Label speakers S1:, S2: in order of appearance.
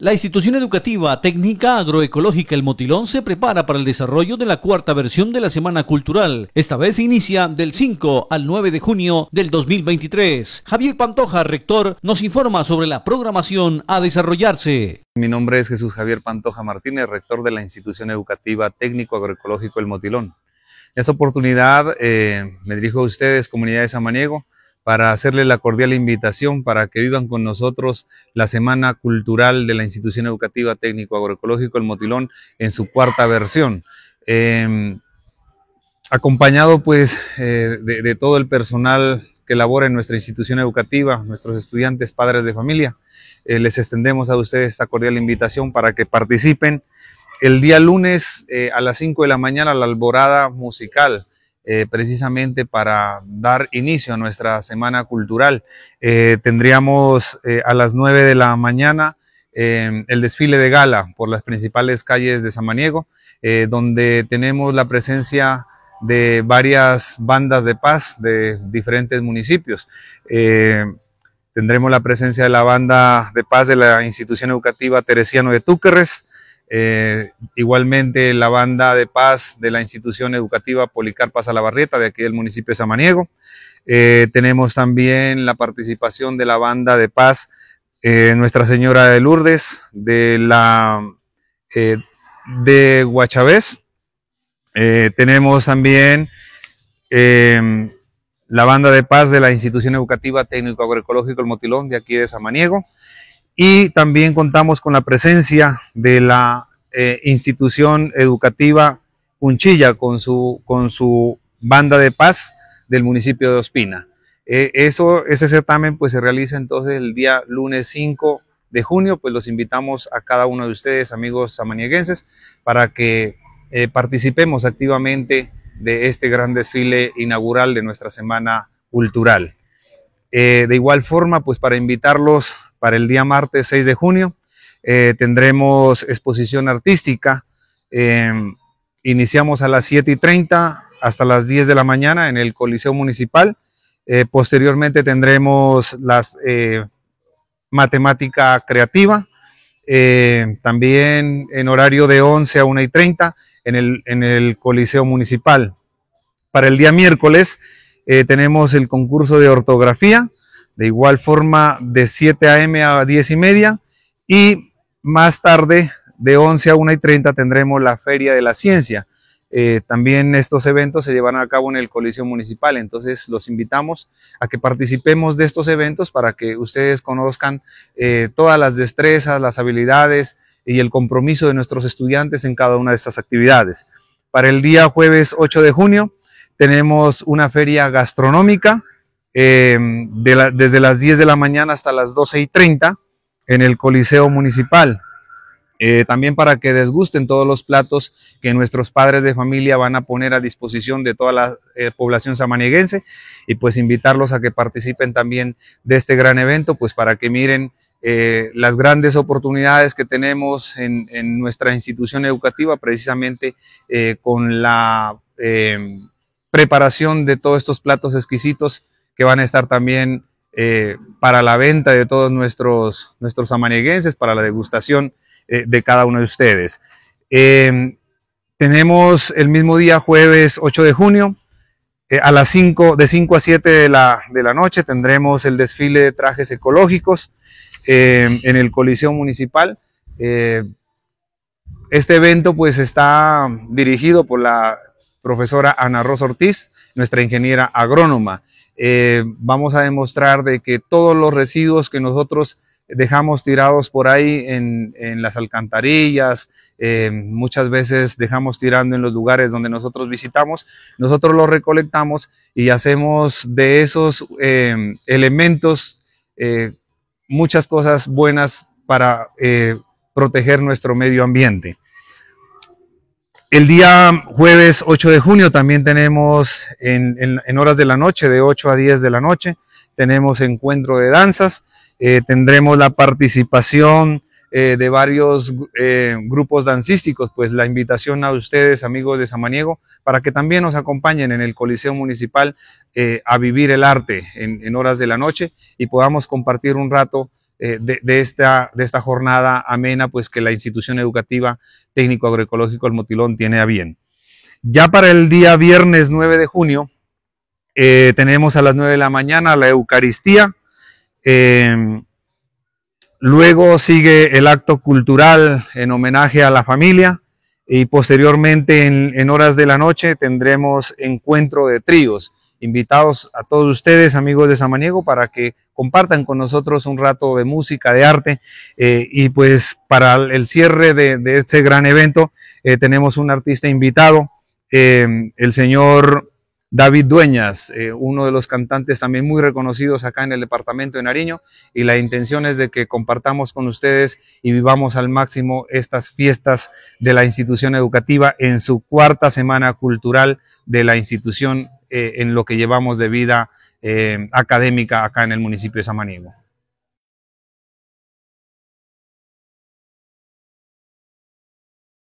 S1: La institución educativa técnica agroecológica El Motilón se prepara para el desarrollo de la cuarta versión de la Semana Cultural. Esta vez se inicia del 5 al 9 de junio del 2023. Javier Pantoja, rector, nos informa sobre la programación a desarrollarse. Mi nombre es Jesús Javier Pantoja Martínez, rector de la institución educativa técnico agroecológico El Motilón. En esta oportunidad eh, me dirijo a ustedes, comunidad de Samaniego, para hacerle la cordial invitación para que vivan con nosotros la Semana Cultural de la Institución Educativa Técnico Agroecológico El Motilón en su cuarta versión. Em, acompañado pues eh, de, todo el personal que labora en nuestra institución educativa, nuestros estudiantes, padres de familia, eh, les extendemos a ustedes esta cordial invitación para que participen el día lunes eh, a las 5 de la mañana la alborada musical eh, precisamente para dar inicio a nuestra semana cultural. Eh, tendríamos eh, a las 9 de la mañana em, el desfile de gala por las principales calles de Samaniego, donde tenemos la presencia de varias bandas de paz de diferentes municipios. tendremos la presencia de la banda de paz de la institución educativa Teresiano de Túquerres, eh, igualmente la banda de paz de la institución educativa Policarpa Salabarrieta de aquí del municipio de Samaniego. Eh, tenemos también la participación de la banda de paz eh, Nuestra Señora de Lourdes de la de Guachavés. tenemos también em, la banda de paz de la institución educativa técnico agroecológico El Motilón de aquí de Samaniego y también contamos con la presencia de la eh, institución educativa Cunchilla con su, con su banda de paz del municipio de Ospina. Eh, eso, ese certamen pues se realiza entonces el día lunes 5 de junio, pues los invitamos a cada uno de ustedes, amigos samanieguenses, para que eh, participemos activamente de este gran desfile inaugural de nuestra Semana Cultural. de igual forma, pues para invitarlos para el día martes 6 de junio. Eh, tendremos exposición artística. Em, iniciamos a las 7 y 30 hasta las 10 de la mañana en el Coliseo Municipal. Eh, posteriormente tendremos las eh, matemática creativa. también en horario de 11 a 1 y 30 en el, en el Coliseo Municipal. Para el día miércoles tenemos el concurso de ortografía de igual forma de 7 a.m. a 10 y media y más tarde de 11 a 1 y 30 tendremos la Feria de la Ciencia. Eh, también estos eventos se llevarán a cabo en el Colegio Municipal, entonces los invitamos a que participemos de estos eventos para que ustedes conozcan eh, todas las destrezas, las habilidades y el compromiso de nuestros estudiantes en cada una de estas actividades. Para el día jueves 8 de junio tenemos una feria gastronómica eh, desde las 10 de la mañana hasta las 12 y 30 en el Coliseo Municipal. Eh, también para que desgusten todos los platos que nuestros padres de familia van a poner a disposición de toda la eh, población samanieguense y pues invitarlos a que participen también de este gran evento, pues para que miren las grandes oportunidades que tenemos en, en nuestra institución educativa precisamente con la preparación de todos estos platos exquisitos que van a estar también eh, para la venta de todos nuestros, nuestros amaneguenses, para la degustación eh, de cada uno de ustedes. Em, tenemos el mismo día, jueves 8 de junio, eh, a las 5, de 5 a 7 de la, de la noche tendremos el desfile de trajes ecológicos em, en el Coliseo Municipal. este evento pues está dirigido por la profesora Ana Rosa Ortiz, nuestra ingeniera agrónoma. Eh, vamos a demostrar de que todos los residuos que nosotros dejamos tirados por ahí en, las alcantarillas, eh, muchas veces dejamos tirando en los lugares donde nosotros visitamos, nosotros los recolectamos y hacemos de esos eh, elementos muchas cosas buenas para proteger nuestro medio ambiente. El día jueves 8 de junio también tenemos en, en, horas de la noche, de 8 a 10 de la noche, tenemos encuentro de danzas, eh, tendremos la participación eh, de varios eh, grupos dancísticos, pues la invitación a ustedes, amigos de Samaniego, para que también nos acompañen en el Coliseo Municipal a vivir el arte en, en horas de la noche y podamos compartir un rato eh, de, esta, jornada amena, pues que la institución educativa técnico agroecológico El Motilón tiene a bien. Ya para el día viernes 9 de junio eh, tenemos a las 9 de la mañana la Eucaristía. Eh, luego sigue el acto cultural en homenaje a la familia y posteriormente en, en horas de la noche tendremos encuentro de tríos invitados a todos ustedes, amigos de Samaniego, para que compartan con nosotros un rato de música, de arte. Eh, y pues para el cierre de, este gran evento eh, tenemos un artista invitado, eh, el señor David Dueñas, uno de los cantantes también muy reconocidos acá en el departamento de Nariño. Y la intención es de que compartamos con ustedes y vivamos al máximo estas fiestas de la institución educativa en su cuarta semana cultural de la institución educativa eh, en lo que llevamos de vida eh, académica acá en el municipio de Samaniego.